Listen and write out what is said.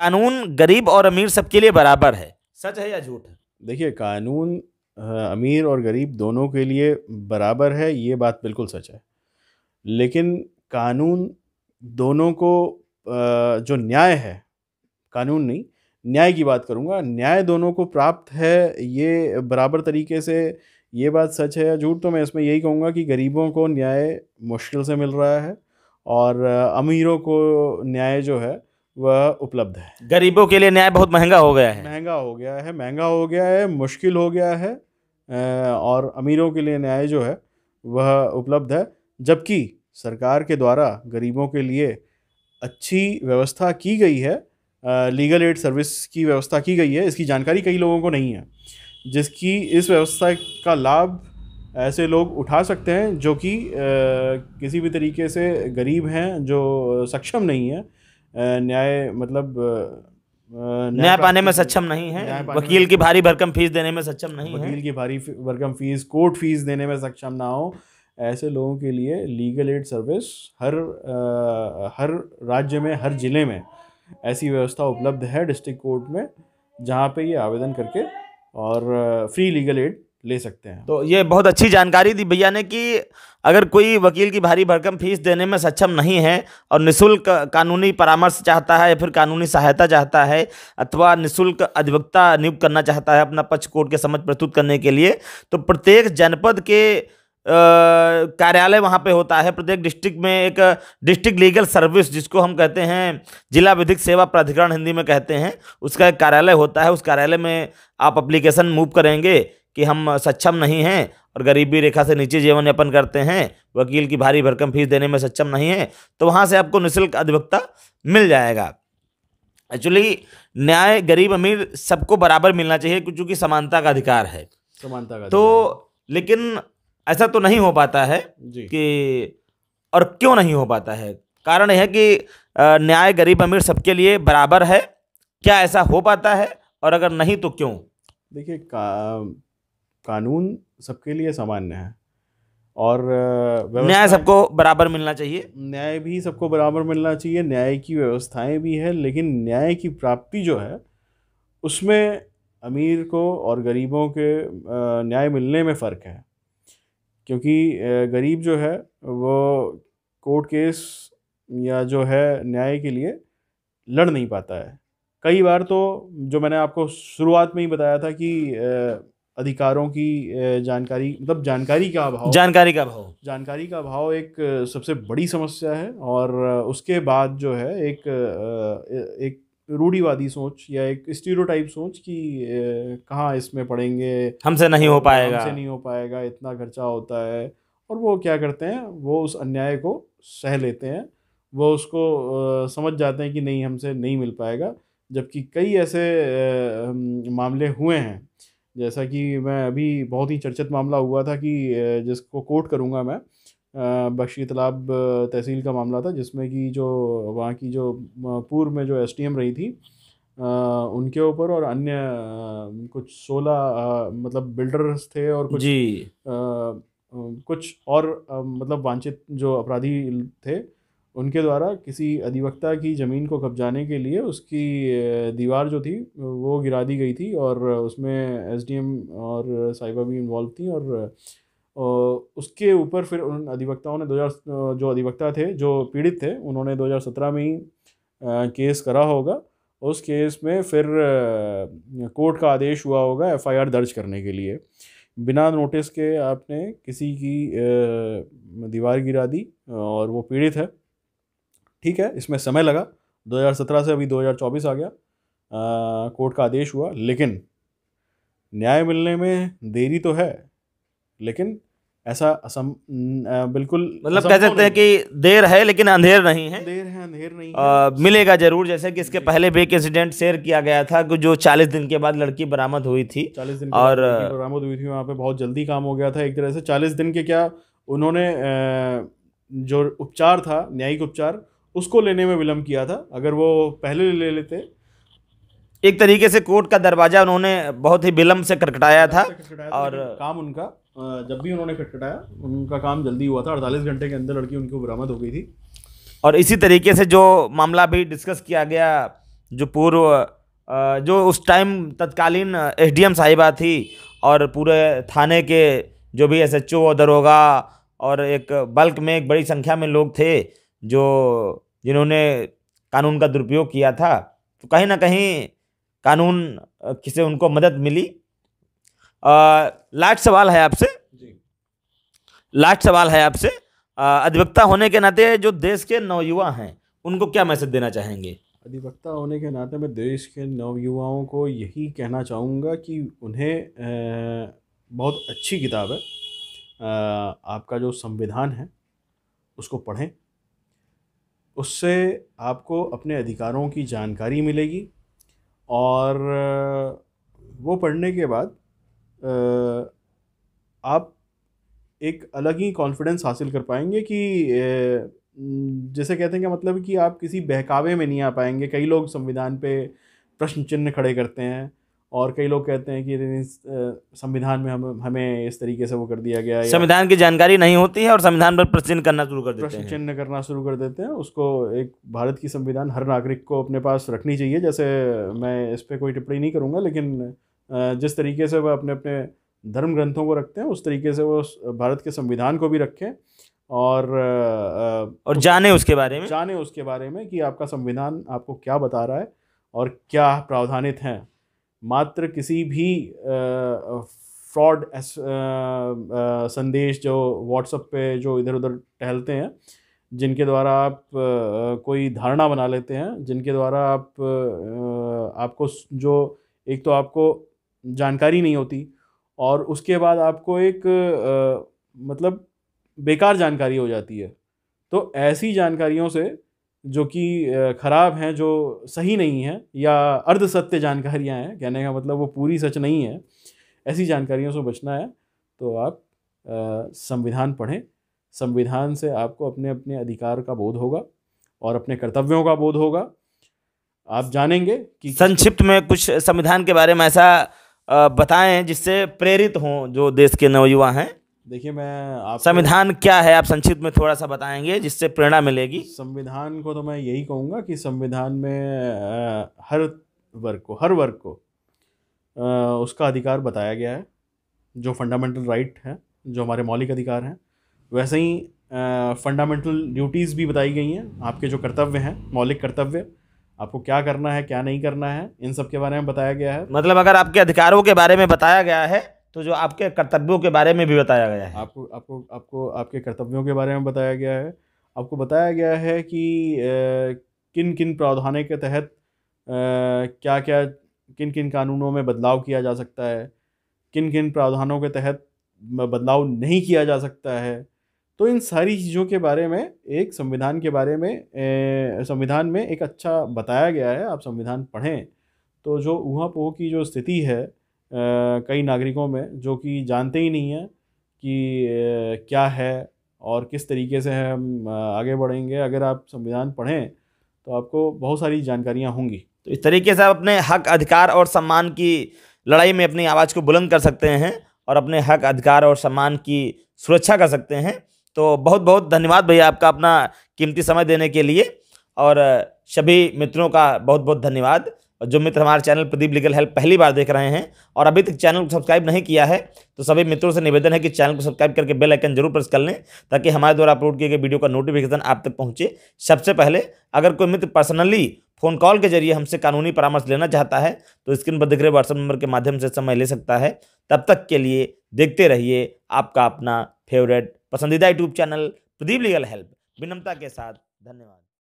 कानून गरीब और अमीर सबके लिए बराबर है सच है या झूठ है देखिए कानून अमीर और गरीब दोनों के लिए बराबर है ये बात बिल्कुल सच है लेकिन कानून दोनों को जो न्याय है कानून नहीं न्याय की बात करूँगा न्याय दोनों को प्राप्त है ये बराबर तरीके से ये बात सच है या झूठ तो मैं इसमें यही कहूँगा कि गरीबों को न्याय मुश्किल से मिल रहा है और अमीरों को न्याय जो है वह उपलब्ध है गरीबों के लिए न्याय बहुत महंगा हो गया है महंगा हो गया है महंगा हो गया है मुश्किल हो गया है और अमीरों के लिए न्याय जो है वह उपलब्ध है जबकि सरकार के द्वारा गरीबों के लिए अच्छी व्यवस्था की गई है लीगल एड सर्विस की व्यवस्था की गई है इसकी जानकारी कई लोगों को नहीं है जिसकी इस व्यवस्था का लाभ ऐसे लोग उठा सकते हैं जो कि किसी भी तरीके से गरीब हैं जो सक्षम नहीं है न्याय मतलब न्याय पाने में सक्षम नहीं है वकील की भारी भरकम फीस देने में सक्षम नहीं वकील है वकील की भारी भरकम फीस कोर्ट फीस देने में सक्षम ना हो ऐसे लोगों के लिए लीगल एड सर्विस हर हर राज्य में हर ज़िले में ऐसी व्यवस्था उपलब्ध है डिस्ट्रिक्ट कोर्ट में जहाँ पे ये आवेदन करके और फ्री लीगल एड ले सकते हैं तो ये बहुत अच्छी जानकारी दी भैया ने कि अगर कोई वकील की भारी भरकम फीस देने में सक्षम नहीं है और निशुल्क कानूनी परामर्श चाहता है या फिर कानूनी सहायता चाहता है अथवा निशुल्क अधिवक्ता नियुक्त करना चाहता है अपना पक्ष कोर्ट के समझ प्रस्तुत करने के लिए तो प्रत्येक जनपद के कार्यालय वहाँ पे होता है प्रत्येक डिस्ट्रिक्ट में एक डिस्ट्रिक्ट लीगल सर्विस जिसको हम कहते हैं जिला विधिक सेवा प्राधिकरण हिंदी में कहते हैं उसका एक कार्यालय होता है उस कार्यालय में आप अप्लीकेशन मूव करेंगे कि हम सक्षम नहीं हैं और गरीबी रेखा से नीचे जीवन यापन करते हैं वकील की भारी भरकम फीस देने में सक्षम नहीं है तो वहाँ से आपको निःशुल्क अधिवक्ता मिल जाएगा एक्चुअली न्याय गरीब अमीर सबको बराबर मिलना चाहिए क्योंकि समानता का अधिकार है समानता का तो लेकिन ऐसा तो नहीं हो पाता है कि और क्यों नहीं हो पाता है कारण यह है कि न्याय गरीब अमीर सबके लिए बराबर है क्या ऐसा हो पाता है और अगर नहीं तो क्यों देखिए कानून सबके लिए सामान्य है और न्याय सबको बराबर मिलना चाहिए न्याय भी सबको बराबर मिलना चाहिए न्याय की व्यवस्थाएं भी है लेकिन न्याय की प्राप्ति जो है उसमें अमीर को और गरीबों के न्याय मिलने में फ़र्क है क्योंकि गरीब जो है वो कोर्ट केस या जो है न्याय के लिए लड़ नहीं पाता है कई बार तो जो मैंने आपको शुरुआत में ही बताया था कि अधिकारों की जानकारी मतलब जानकारी का अभाव जानकारी का अभाव जानकारी का अभाव एक सबसे बड़ी समस्या है और उसके बाद जो है एक एक रूढ़ीवादी सोच या एक स्टीरियोटाइप सोच कि कहाँ इसमें पढ़ेंगे हमसे नहीं हो पाएगा हमसे नहीं हो पाएगा इतना खर्चा होता है और वो क्या करते हैं वो उस अन्याय को सह लेते हैं वो उसको समझ जाते हैं कि नहीं हमसे नहीं मिल पाएगा जबकि कई ऐसे मामले हुए हैं जैसा कि मैं अभी बहुत ही चर्चित मामला हुआ था कि जिसको कोट करूँगा मैं बख्शी तालाब तहसील का मामला था जिसमें कि जो वहाँ की जो पूर्व में जो एम रही थी उनके ऊपर और अन्य कुछ सोलह मतलब बिल्डर्स थे और कुछ जी आ, कुछ और मतलब वांछित जो अपराधी थे उनके द्वारा किसी अधिवक्ता की ज़मीन को कब्जाने के लिए उसकी दीवार जो थी वो गिरा दी गई थी और उसमें एस और साहिबा भी इन्वॉल्व थी और उसके ऊपर फिर उन अधिवक्ताओं ने दो जो अधिवक्ता थे जो पीड़ित थे उन्होंने 2017 में ही केस करा होगा उस केस में फिर कोर्ट का आदेश हुआ होगा एफआईआर दर्ज करने के लिए बिना नोटिस के आपने किसी की दीवार गिरा दी और वो पीड़ित है ठीक है इसमें समय लगा 2017 से अभी 2024 आ गया कोर्ट का आदेश हुआ लेकिन न्याय मिलने में देरी तो है लेकिन ऐसा असम बिल्कुल मतलब कह सकते हैं कि देर है लेकिन अंधेर नहीं है देर है अंधेर नहीं है। आ, मिलेगा जरूर जैसे कि इसके पहले भी एक इंसिडेंट शेयर किया गया था कि जो 40 दिन के बाद लड़की बरामद हुई थी 40 दिन और बरामद हुई थी वहाँ पे बहुत जल्दी काम हो गया था एक तरह से 40 दिन के क्या उन्होंने जो उपचार था न्यायिक उपचार उसको लेने में विलम्ब किया था अगर वो पहले ले लेते एक तरीके से कोर्ट का दरवाज़ा उन्होंने बहुत ही विलम्ब से खटखटाया था, और काम उनका जब भी उन्होंने खटखटाया उनका काम जल्दी हुआ था अड़तालीस घंटे के अंदर लड़की उनकी बरामद हो गई थी और इसी तरीके से जो मामला भी डिस्कस किया गया जो पूर्व जो उस टाइम तत्कालीन एस एम साहिबा थी और पूरे थाने के जो भी एस एच ओ दरोगा और एक बल्क में एक बड़ी संख्या में लोग थे जो जिन्होंने कानून का दुरुपयोग किया था तो कहीं ना कहीं कानून किसे उनको मदद मिली लास्ट सवाल है आपसे लास्ट सवाल है आपसे अधिवक्ता होने के नाते जो देश के नवयुवा हैं उनको क्या मैसेज देना चाहेंगे अधिवक्ता होने के नाते मैं देश के नवयुवाओं को यही कहना चाहूँगा कि उन्हें बहुत अच्छी किताब है आपका जो संविधान है उसको पढ़ें उससे आपको अपने अधिकारों की जानकारी मिलेगी और वो पढ़ने के बाद आप एक अलग ही कॉन्फिडेंस हासिल कर पाएंगे कि जैसे कहते हैं कि मतलब कि आप किसी बहकावे में नहीं आ पाएंगे कई लोग संविधान पे प्रश्न चिन्ह खड़े करते हैं और कई लोग कहते हैं कि संविधान में हम हमें इस तरीके से वो कर दिया गया है संविधान की जानकारी नहीं होती है और संविधान पर प्रश्न करना शुरू कर देते हैं चिन्ह करना शुरू कर देते हैं उसको एक भारत की संविधान हर नागरिक को अपने पास रखनी चाहिए जैसे मैं इस पर कोई टिप्पणी नहीं करूँगा लेकिन जिस तरीके से वह अपने अपने धर्म ग्रंथों को रखते हैं उस तरीके से वो भारत के संविधान को भी रखें और और जाने उसके बारे में जाने उसके बारे में कि आपका संविधान आपको क्या बता रहा है और क्या प्रावधानित हैं मात्र किसी भी फ्रॉड संदेश जो व्हाट्सअप पे जो इधर उधर टहलते हैं जिनके द्वारा आप कोई धारणा बना लेते हैं जिनके द्वारा आप आपको जो एक तो आपको जानकारी नहीं होती और उसके बाद आपको एक आ, मतलब बेकार जानकारी हो जाती है तो ऐसी जानकारियों से जो कि ख़राब हैं जो सही नहीं है या अर्ध सत्य जानकारियाँ हैं कहने का मतलब वो पूरी सच नहीं है ऐसी जानकारियों से बचना है तो आप संविधान पढ़ें संविधान से आपको अपने अपने अधिकार का बोध होगा और अपने कर्तव्यों का बोध होगा आप जानेंगे कि संक्षिप्त में कुछ संविधान के बारे में ऐसा बताएं जिससे प्रेरित हों जो देश के नवयुवा हैं देखिए मैं आप संविधान क्या है आप संक्षिप्त में थोड़ा सा बताएंगे जिससे प्रेरणा मिलेगी संविधान को तो मैं यही कहूँगा कि संविधान में आ, हर वर्ग को हर वर्ग को आ, उसका अधिकार बताया गया है जो फंडामेंटल राइट हैं जो हमारे मौलिक अधिकार हैं वैसे ही फंडामेंटल ड्यूटीज़ भी बताई गई हैं आपके जो कर्तव्य हैं मौलिक कर्तव्य आपको क्या करना है क्या नहीं करना है इन सब के बारे में बताया गया है मतलब अगर आपके अधिकारों के बारे में बताया गया है तो जो आपके कर्तव्यों के बारे में भी बताया गया है आपको आपको आपको आपके कर्तव्यों के बारे में बताया गया है आपको बताया गया है कि ए, किन किन प्रावधानों के तहत क्या क्या किन किन कानूनों में बदलाव किया जा सकता है किन किन प्रावधानों के तहत बदलाव नहीं किया जा सकता है तो इन सारी चीज़ों के बारे में एक संविधान के बारे में संविधान में एक अच्छा बताया गया है आप संविधान पढ़ें तो जो ऊहा पोह की जो स्थिति है कई नागरिकों में जो कि जानते ही नहीं हैं कि क्या है और किस तरीके से हम आगे बढ़ेंगे अगर आप संविधान पढ़ें तो आपको बहुत सारी जानकारियाँ होंगी तो इस तरीके से आप अपने हक अधिकार और सम्मान की लड़ाई में अपनी आवाज़ को बुलंद कर सकते हैं और अपने हक अधिकार और सम्मान की सुरक्षा कर सकते हैं तो बहुत बहुत धन्यवाद भैया आपका अपना कीमती समय देने के लिए और सभी मित्रों का बहुत बहुत धन्यवाद और जो मित्र हमारे चैनल प्रदीप लीगल हेल्प पहली बार देख रहे हैं और अभी तक चैनल को सब्सक्राइब नहीं किया है तो सभी मित्रों से निवेदन है कि चैनल को सब्सक्राइब करके बेल आइकन जरूर प्रेस कर लें ताकि हमारे द्वारा अपलोड किए गए वीडियो का नोटिफिकेशन आप तक पहुंचे सबसे पहले अगर कोई मित्र पर्सनली फ़ोन कॉल के जरिए हमसे कानूनी परामर्श लेना चाहता है तो स्क्रीन पर दिख रहे व्हाट्सएप नंबर के माध्यम से समय ले सकता है तब तक के लिए देखते रहिए आपका अपना फेवरेट पसंदीदा YouTube channel Pradeep legal help विनम्रता के साथ धन्यवाद